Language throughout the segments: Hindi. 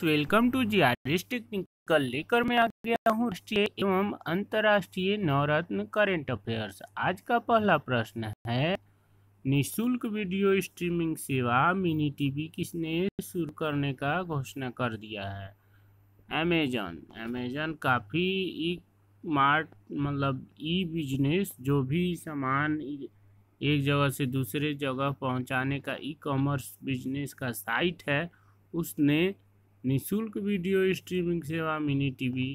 तो वेलकम टू जी आरिस टेक्निकल लेकर मैं आ गया हूँ राष्ट्रीय एवं अंतर्राष्ट्रीय नवरत्न करेंट अफेयर्स आज का पहला प्रश्न है निशुल्क वीडियो स्ट्रीमिंग सेवा मिनी टीवी किसने शुरू करने का घोषणा कर दिया है अमेजन अमेजन काफ़ी ई मार्ट मतलब ई बिजनेस जो भी सामान एक जगह से दूसरे जगह पहुंचाने का ई कॉमर्स बिजनेस का साइट है उसने निशुल्क वीडियो स्ट्रीमिंग सेवा मिनी टीवी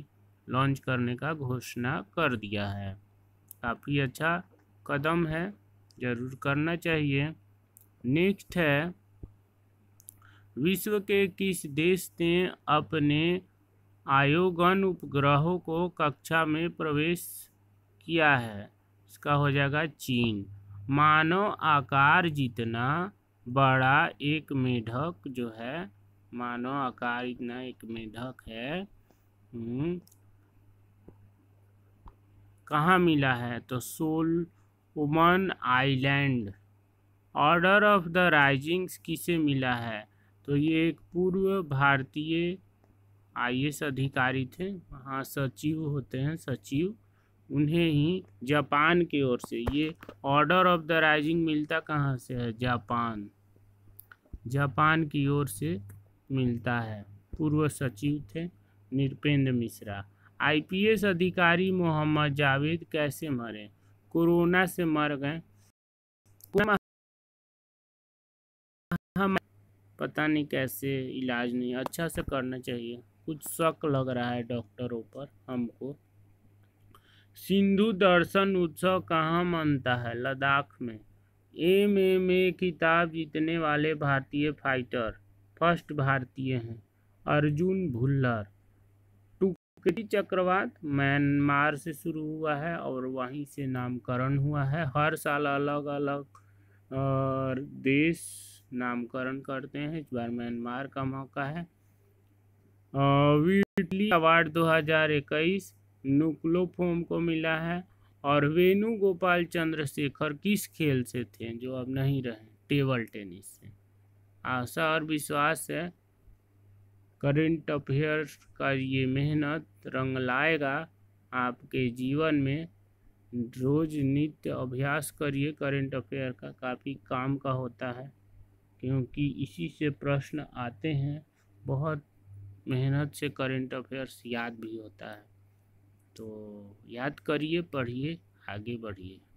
लॉन्च करने का घोषणा कर दिया है काफ़ी अच्छा कदम है ज़रूर करना चाहिए नेक्स्ट है विश्व के किस देश ने अपने आयोगन उपग्रहों को कक्षा में प्रवेश किया है इसका हो जाएगा चीन मानव आकार जितना बड़ा एक मेढक जो है मानो आकार इतना एक मेढक है हम्म। कहाँ मिला है तो Solomon island order of the rising sun किसे मिला है तो ये एक पूर्व भारतीय आई अधिकारी थे वहाँ सचिव होते हैं सचिव उन्हें ही जापान की ओर से ये ऑर्डर ऑफ द राइजिंग मिलता कहाँ से है जापान जापान की ओर से मिलता है पूर्व सचिव थे नृपेंद्र मिश्रा आईपीएस अधिकारी मोहम्मद जावेद कैसे मरे कोरोना से मर गए पता नहीं कैसे इलाज नहीं अच्छा से करना चाहिए कुछ शक लग रहा है डॉक्टरों पर हमको सिंधु दर्शन उत्सव कहाँ मनता है लद्दाख में एम एम ए खिताब जीतने वाले भारतीय फाइटर फर्स्ट भारतीय हैं अर्जुन भुल्लर टुकड़ी चक्रवात म्यांमार से शुरू हुआ है और वहीं से नामकरण हुआ है हर साल अलग अलग देश नामकरण करते हैं इस बार म्यांमार का मौका है वीटली अवार्ड 2021 नुकलो फोम को मिला है और वेणु गोपाल चंद्रशेखर किस खेल से थे जो अब नहीं रहे टेबल टेनिस से आशा और विश्वास है करंट अफेयर्स का ये मेहनत रंग लाएगा आपके जीवन में रोज नित्य अभ्यास करिए करंट अफेयर का काफ़ी काम का होता है क्योंकि इसी से प्रश्न आते हैं बहुत मेहनत से करंट अफेयर्स याद भी होता है तो याद करिए पढ़िए आगे बढ़िए